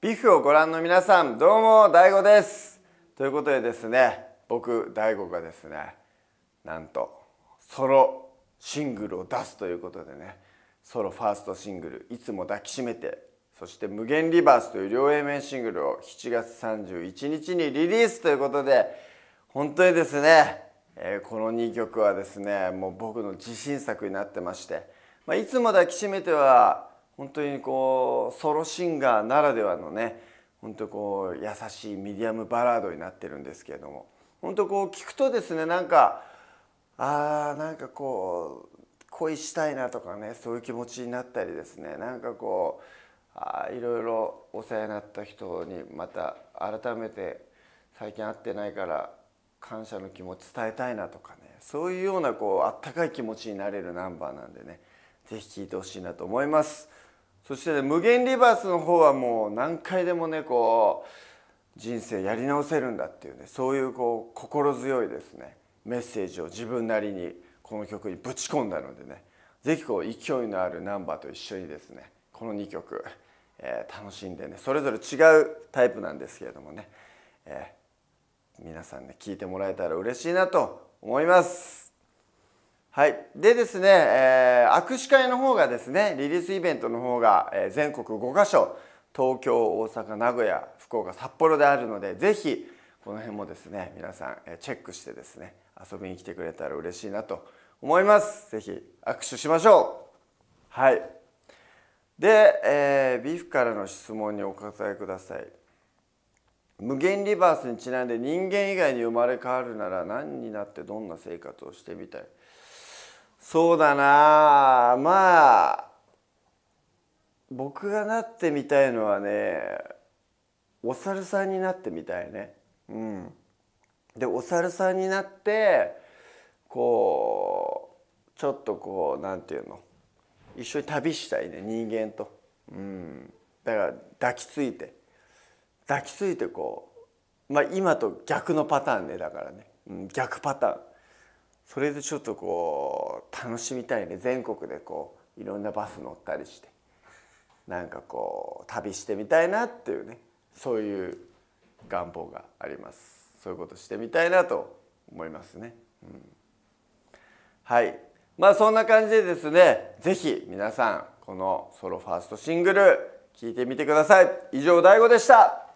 ビフをご覧の皆さんどうも DAIGO ですということでですね僕 DAIGO がですねなんとソロシングルを出すということでねソロファーストシングル「いつも抱きしめて」そして「無限リバース」という両 A 面シングルを7月31日にリリースということで本当にですね、えー、この2曲はですねもう僕の自信作になってまして「まあ、いつも抱きしめては」本当にこうソロシンガーならではのね本当こう優しいミディアムバラードになってるんですけれども本当こう聞くとですねなんかあーなんかこう恋したいなとかねそういう気持ちになったりですねなんかこうあいろいろお世話になった人にまた改めて最近会ってないから感謝の気持ち伝えたいなとかねそういうようなこうあったかい気持ちになれるナンバーなんでね是非聴いてほしいなと思います。そしてね無限リバースの方はもう何回でもねこう人生やり直せるんだっていうねそういうこう心強いですねメッセージを自分なりにこの曲にぶち込んだのでね是非こう勢いのあるナンバーと一緒にですねこの2曲、えー、楽しんでねそれぞれ違うタイプなんですけれどもね、えー、皆さんね聴いてもらえたら嬉しいなと思います。はい、でですね、えー、握手会の方がですねリリースイベントの方が、えー、全国5か所東京大阪名古屋福岡札幌であるので是非この辺もですね皆さん、えー、チェックしてですね遊びに来てくれたら嬉しいなと思います是非握手しましょうはいで、えー、ビーフからの質問にお答えください無限リバースにちなんで人間以外に生まれ変わるなら何になってどんな生活をしてみたいそうだなまあ僕がなってみたいのはねお猿さんになってみたいねうんでお猿さんになってこうちょっとこうなんていうの一緒に旅したいね人間とうんだから抱きついて抱きついてこうまあ今と逆のパターンねだからね、うん、逆パターンそれでちょっとこう楽しみたいね全国でこういろんなバス乗ったりしてなんかこう旅してみたいなっていうねそういう願望がありますそういうことしてみたいなと思いますね、うん、はいまあそんな感じでですね是非皆さんこのソロファーストシングル聴いてみてください以上 DAIGO でした